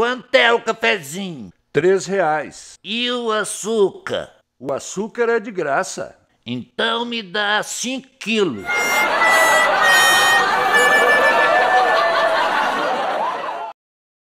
Quanto é o cafezinho? Três reais. E o açúcar? O açúcar é de graça. Então me dá cinco quilos.